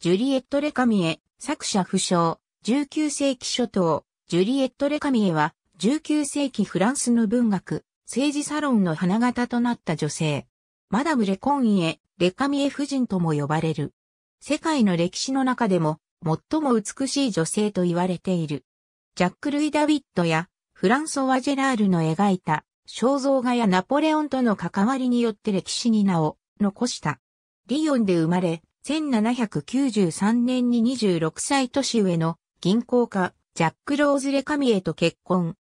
ジュリエット・レカミエ、作者不詳、19世紀初頭、ジュリエット・レカミエは、19世紀フランスの文学、政治サロンの花形となった女性。マダム・レコンイエ、レカミエ夫人とも呼ばれる。世界の歴史の中でも、最も美しい女性と言われている。ジャック・ルイ・ダビットや、フランソワ・ジェラールの描いた、肖像画やナポレオンとの関わりによって歴史に名を残した。リヨンで生まれ、1793年に26歳年上の銀行家、ジャック・ローズ・レカミエと結婚。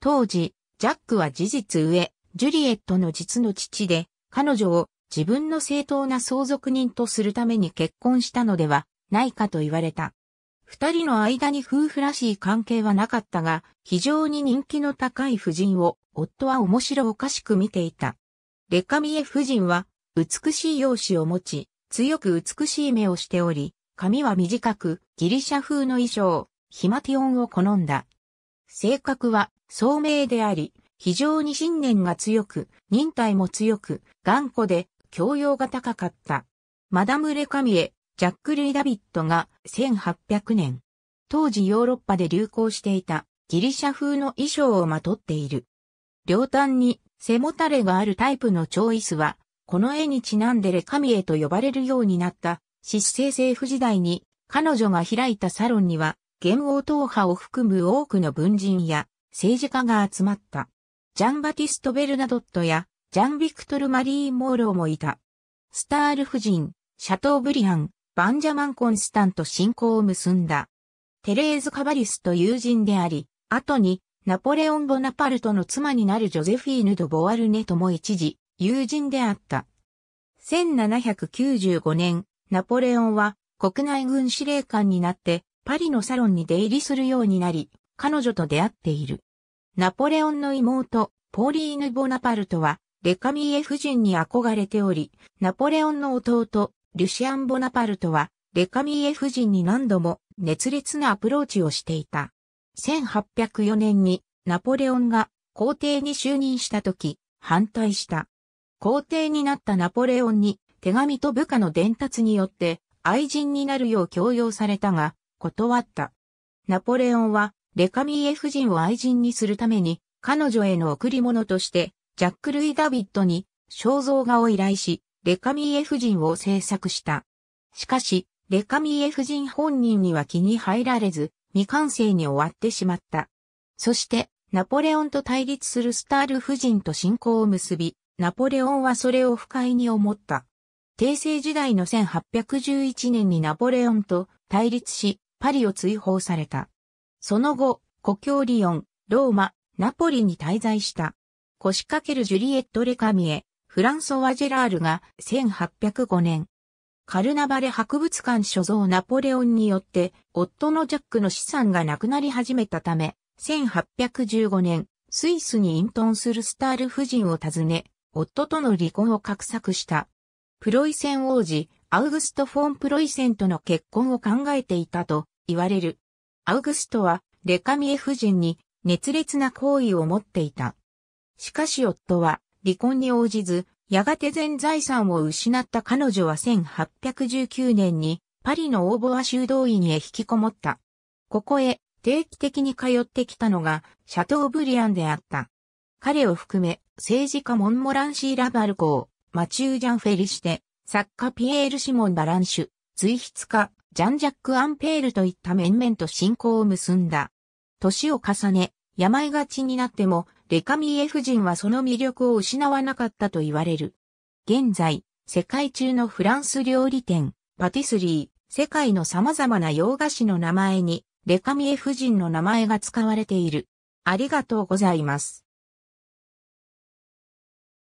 当時、ジャックは事実上、ジュリエットの実の父で、彼女を自分の正当な相続人とするために結婚したのではないかと言われた。二人の間に夫婦らしい関係はなかったが、非常に人気の高い夫人を夫は面白おかしく見ていた。レカミエ夫人は美しい容姿を持ち、強く美しい目をしており、髪は短く、ギリシャ風の衣装、ヒマティオンを好んだ。性格は、聡明であり、非常に信念が強く、忍耐も強く、頑固で、教養が高かった。マダム・レカミエ、ジャック・ルイ・ダビットが1800年、当時ヨーロッパで流行していたギリシャ風の衣装をまとっている。両端に背もたれがあるタイプのチョイスはこの絵にちなんでレカミエと呼ばれるようになった失政政府時代に彼女が開いたサロンには元王党派を含む多くの文人や政治家が集まった。ジャンバティスト・ベルナドットやジャン・ビクトル・マリー・モーローもいた。スタール夫人、シャトー・ブリアン、バンジャマン・コンスタント信仰を結んだ。テレーズ・カバリスと友人であり、後にナポレオン・ボナパルトの妻になるジョゼフィーヌ・ド・ボワルネとも一時友人であった。1795年、ナポレオンは国内軍司令官になってパリのサロンに出入りするようになり、彼女と出会っている。ナポレオンの妹、ポーリーヌ・ボナパルトは、レカミエ夫人に憧れており、ナポレオンの弟、リュシアン・ボナパルトは、レカミエ夫人に何度も熱烈なアプローチをしていた。1804年にナポレオンが皇帝に就任した時、反対した。皇帝になったナポレオンに手紙と部下の伝達によって愛人になるよう強要されたが、断った。ナポレオンはレカミーエ夫人を愛人にするために彼女への贈り物としてジャック・ルイ・ダビッドに肖像画を依頼し、レカミーエ夫人を制作した。しかし、レカミーエ夫人本人には気に入られず、未完成に終わってしまった。そして、ナポレオンと対立するスタール夫人と親交を結び、ナポレオンはそれを不快に思った。帝政時代の1811年にナポレオンと対立し、パリを追放された。その後、故郷リオン、ローマ、ナポリに滞在した。腰掛けるジュリエット・レカミエ、フランソワ・ジェラールが1805年、カルナバレ博物館所蔵ナポレオンによって、夫のジャックの資産がなくなり始めたため、1815年、スイスに隠遁するスタール夫人を訪ね、夫との離婚を画策した。プロイセン王子、アウグスト・フォン・プロイセンとの結婚を考えていたと言われる。アウグストは、レカミエ夫人に熱烈な好意を持っていた。しかし夫は、離婚に応じず、やがて全財産を失った彼女は1819年にパリのオーボア修道院へ引きこもった。ここへ定期的に通ってきたのがシャトーブリアンであった。彼を含め、政治家モンモランシー・ラバルコー、マチュー・ジャン・フェリシテ、作家ピエール・シモン・バランシュ、随筆家、ジャン・ジャック・アンペールといった面々と親交を結んだ。年を重ね、病がちになっても、レカミエ夫人はその魅力を失わなかったと言われる。現在、世界中のフランス料理店、パティスリー、世界の様々な洋菓子の名前に、レカミエ夫人の名前が使われている。ありがとうございます。